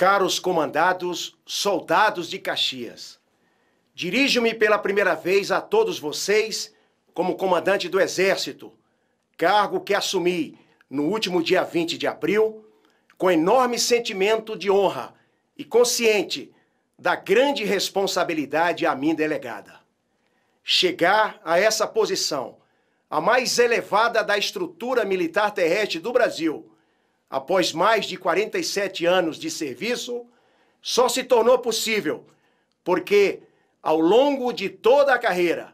Caros comandados, soldados de Caxias, dirijo-me pela primeira vez a todos vocês como comandante do Exército, cargo que assumi no último dia 20 de abril, com enorme sentimento de honra e consciente da grande responsabilidade a mim delegada. Chegar a essa posição, a mais elevada da estrutura militar terrestre do Brasil, após mais de 47 anos de serviço, só se tornou possível porque, ao longo de toda a carreira,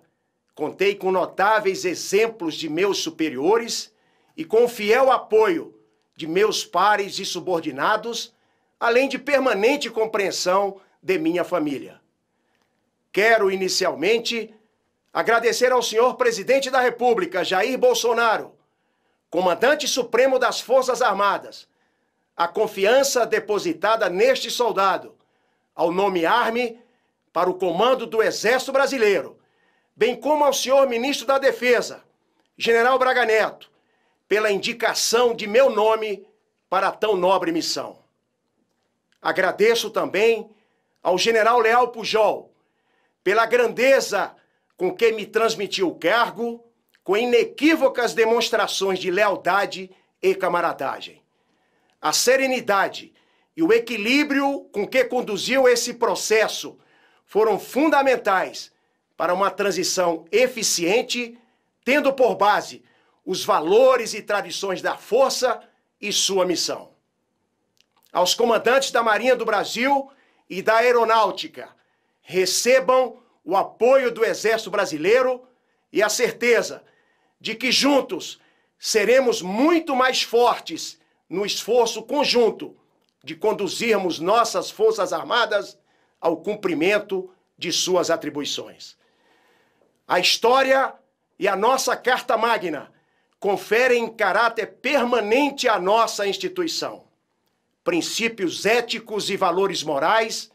contei com notáveis exemplos de meus superiores e com o fiel apoio de meus pares e subordinados, além de permanente compreensão de minha família. Quero, inicialmente, agradecer ao senhor presidente da República, Jair Bolsonaro, comandante supremo das Forças Armadas, a confiança depositada neste soldado ao nomear-me para o comando do Exército Brasileiro, bem como ao senhor ministro da Defesa, General Braga Neto, pela indicação de meu nome para tão nobre missão. Agradeço também ao general Leal Pujol pela grandeza com que me transmitiu o cargo com inequívocas demonstrações de lealdade e camaradagem. A serenidade e o equilíbrio com que conduziu esse processo foram fundamentais para uma transição eficiente, tendo por base os valores e tradições da força e sua missão. Aos comandantes da Marinha do Brasil e da Aeronáutica, recebam o apoio do Exército Brasileiro e a certeza de que juntos seremos muito mais fortes no esforço conjunto de conduzirmos nossas Forças Armadas ao cumprimento de suas atribuições. A história e a nossa Carta Magna conferem caráter permanente à nossa instituição. Princípios éticos e valores morais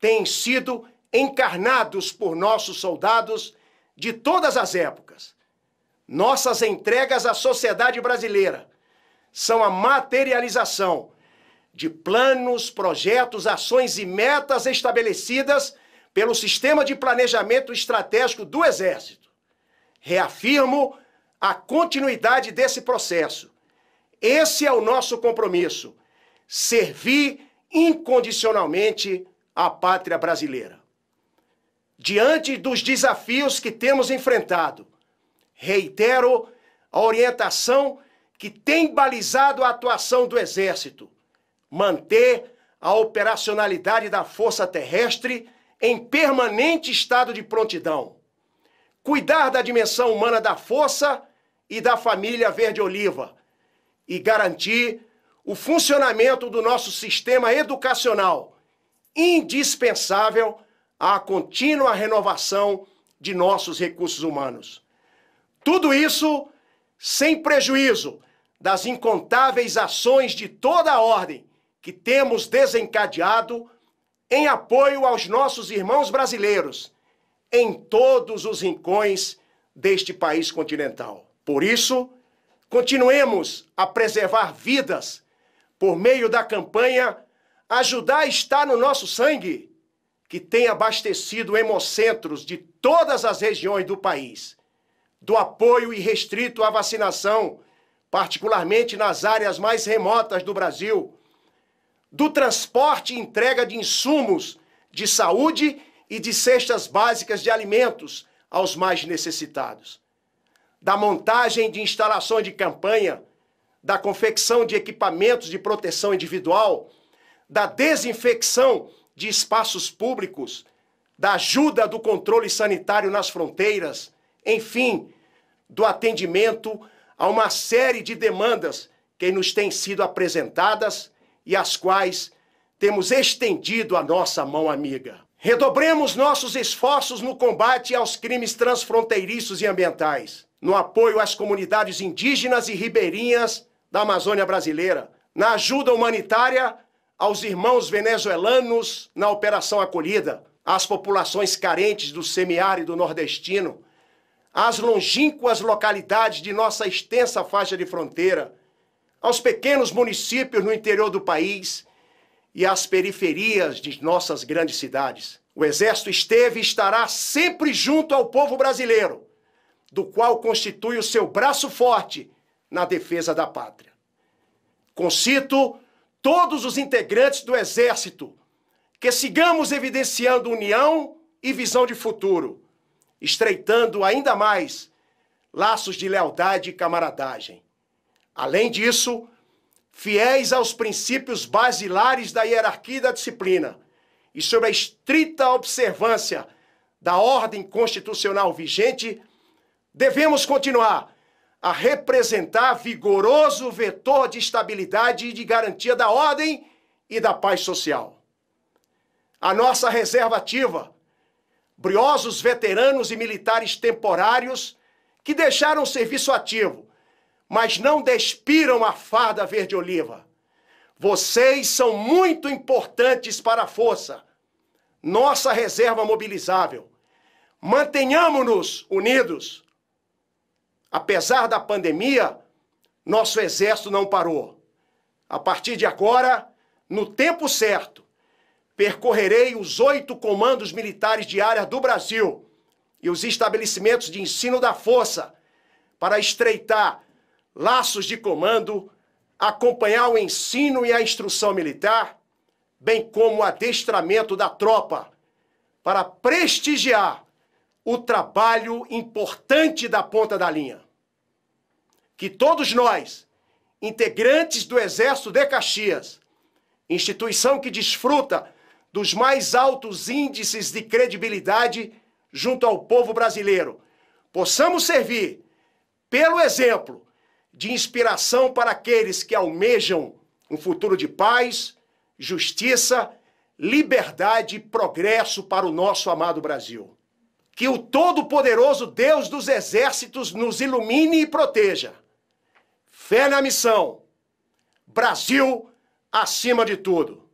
têm sido encarnados por nossos soldados de todas as épocas, nossas entregas à sociedade brasileira são a materialização de planos, projetos, ações e metas estabelecidas pelo Sistema de Planejamento Estratégico do Exército. Reafirmo a continuidade desse processo. Esse é o nosso compromisso: servir incondicionalmente a pátria brasileira. Diante dos desafios que temos enfrentado, Reitero a orientação que tem balizado a atuação do Exército: manter a operacionalidade da Força Terrestre em permanente estado de prontidão, cuidar da dimensão humana da Força e da família verde-oliva e garantir o funcionamento do nosso sistema educacional, indispensável à contínua renovação de nossos recursos humanos. Tudo isso sem prejuízo das incontáveis ações de toda a ordem que temos desencadeado em apoio aos nossos irmãos brasileiros em todos os rincões deste país continental. Por isso, continuemos a preservar vidas por meio da campanha Ajudar está no nosso sangue, que tem abastecido hemocentros de todas as regiões do país do apoio irrestrito à vacinação, particularmente nas áreas mais remotas do Brasil, do transporte e entrega de insumos de saúde e de cestas básicas de alimentos aos mais necessitados, da montagem de instalações de campanha, da confecção de equipamentos de proteção individual, da desinfecção de espaços públicos, da ajuda do controle sanitário nas fronteiras enfim, do atendimento a uma série de demandas que nos têm sido apresentadas e às quais temos estendido a nossa mão amiga. Redobremos nossos esforços no combate aos crimes transfronteiriços e ambientais, no apoio às comunidades indígenas e ribeirinhas da Amazônia brasileira, na ajuda humanitária aos irmãos venezuelanos na Operação Acolhida, às populações carentes do semiárido nordestino, às longínquas localidades de nossa extensa faixa de fronteira, aos pequenos municípios no interior do país e às periferias de nossas grandes cidades. O Exército esteve e estará sempre junto ao povo brasileiro, do qual constitui o seu braço forte na defesa da pátria. Concito todos os integrantes do Exército que sigamos evidenciando união e visão de futuro estreitando ainda mais laços de lealdade e camaradagem. Além disso, fiéis aos princípios basilares da hierarquia e da disciplina e sob a estrita observância da ordem constitucional vigente, devemos continuar a representar vigoroso vetor de estabilidade e de garantia da ordem e da paz social. A nossa reserva ativa briosos veteranos e militares temporários que deixaram o serviço ativo, mas não despiram a farda verde-oliva. Vocês são muito importantes para a força, nossa reserva mobilizável. Mantenhamos-nos unidos. Apesar da pandemia, nosso exército não parou. A partir de agora, no tempo certo, Percorrerei os oito comandos militares de área do Brasil e os estabelecimentos de ensino da força para estreitar laços de comando, acompanhar o ensino e a instrução militar, bem como o adestramento da tropa, para prestigiar o trabalho importante da ponta da linha. Que todos nós, integrantes do Exército de Caxias, instituição que desfruta dos mais altos índices de credibilidade junto ao povo brasileiro. Possamos servir, pelo exemplo, de inspiração para aqueles que almejam um futuro de paz, justiça, liberdade e progresso para o nosso amado Brasil. Que o Todo-Poderoso Deus dos Exércitos nos ilumine e proteja. Fé na missão. Brasil acima de tudo.